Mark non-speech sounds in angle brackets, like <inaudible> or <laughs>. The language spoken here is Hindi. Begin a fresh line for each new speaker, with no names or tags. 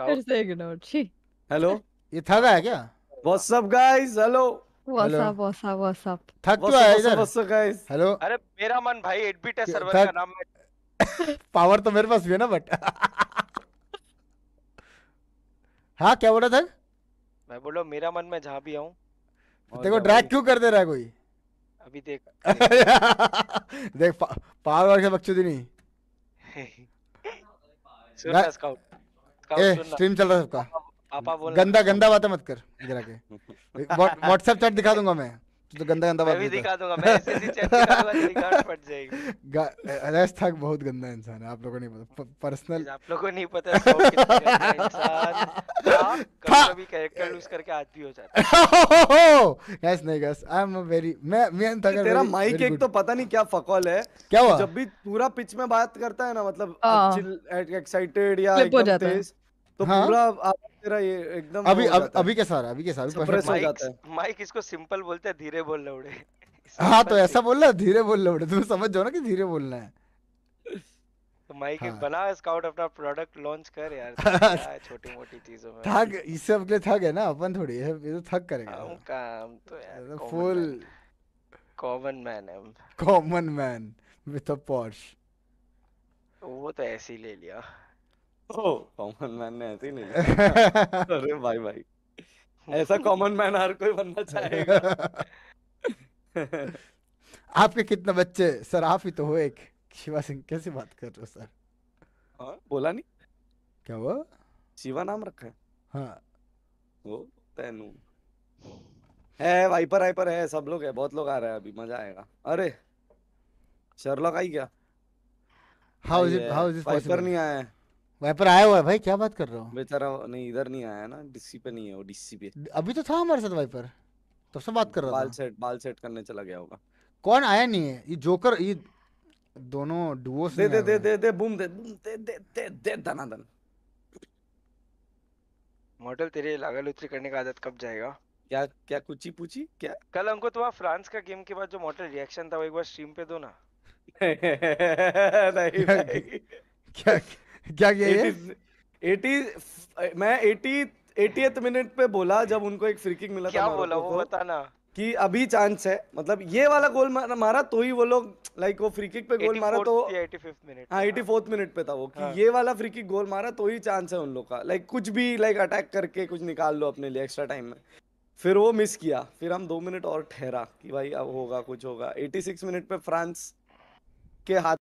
हेलो
ये थक आया क्या what's up guys hello what's up
what's up थक तो आया इधर व्हाट्स
अप गाइस हेलो
अरे मेरा मन भाई 8 बिट है सर्वर का नाम है
पावर <laughs> तो मेरे पास भी है ना बट <laughs> हाँ क्या बोला था
मैं बोलो मेरा मन में जहाँ भी आऊँ तो देखो ड्रैग
क्यों कर दे रहा है कोई
अभी देख <laughs>
देख, पावर वर्ग बच्चों दिनी
ए स्ट्रीम चल रहा है सबका पापा बोल गंदा गंदा
बातें मत कर इधर आके व्हाट्सएप चैट <laughs> दिखा दूंगा मैं तो गंदा गंदा बात भी दिखा दूंगा मैं ऐसे ही चैट दिखा दूंगा फट जाएगी <laughs> बहुत गंदा इंसान है आप लोगों को नहीं पता पर्सनल आप लोगों को नहीं पता सो कितना <laughs> कभी
कैरेक्टर लूज करके आज भी हो जाता है गाइस नहीं गाइस आई एम वेरी मैं मैं थक तेरा माइक एक तो पता नहीं क्या फकौल है क्या हुआ जब भी पूरा पिच में बात करता है ना मतलब एक्साइटेड हाँ। या एकदम तेज तो हाँ? पूरा तेरा ये एकदम अभी अब,
अभी कैसा रहा अभी कैसा अभी
माइक
इसको सिंपल बोलते हैं धीरे बोल लौड़े
<laughs> हाँ तो ऐसा बोल रहा धीरे बोल लौड़े तुम समझ जाओ ना कि धीरे बोलना है
<laughs> तो माइक हाँ। बना स्काउट अपना प्रोडक्ट लॉन्च कर यार <laughs> छोटी मोटी चीजों में थक
इससे अपने थक है ना अपन थोड़ी है ये तो थक करेगा हम
काम तो यार फुल कॉमन मैन हम
common man with a posh
वो तो ऐसे ही ले लिया कॉमन मैन ने ऐसे ही नहीं <laughs> अरे भाई भाई <laughs> ऐसा कॉमन मैन हर कोई बनना चाहेगा
<laughs> आपके कितने बच्चे सर आप ही तो हो एक शिवा सिंह कैसे बात कर रहे हो सर
हाँ बोला नहीं क्या हुआ शिवा नाम रखा है हाँ वो तेनू है वाइपर वाइपर है सब लोग है बहुत लोग आ रहे हैं अभी मजा आएगा अरे शर्लॉक आई क्या how is how is it possible viper नहीं आया है वहां पर आया हुआ है भाई क्या बात कर रहा हूँ बेचारा नहीं इधर नहीं आया ना डीसी पे नहीं है वो डीसी पे अभी तो था हमारे साथ वाइपर तो सब बात कर रहा बाल था सेट बाल सेट करने चला गया होगा
कौन आया नहीं है ये जोकर ये
दोनों डुओ दे दे दे दे दे बूम दे बूम दे दे दे दे दाना दन
मॉडल तेरे लागल उतरी करने का आदत कब जाएगा
क्या क्या कुछ ही पूछी क्या
कल हमको तो फ्रांस का गेम के बाद जो मॉडल रिएक्शन था वो एक बार स्ट्रीम पे दो ना
<laughs> नहीं <laughs> क्या क्या किया ये 80 मैं 80 80th मिनट पे बोला जब उनको एक फ्री किक मिला क्या था बोला वो बताना कि अभी चांस है मतलब ये वाला गोल मारा, मारा तो ही वो लोग लाइक वो फ्री किक पे गोल मारा तो हाँ, हाँ एटी हाँ, मिनट पे था वो कि हाँ. ये वाला फ्री किक गोल मारा तो ही चांस है उन लोग का लाइक कुछ भी लाइक अटैक करके कुछ निकाल लो अपने लिए एक्स्ट्रा टाइम में फिर वो मिस किया फिर हम दो मिनट और ठहरा कि भाई अब होगा कुछ होगा एटी मिनट पे फ्रांस के हाथ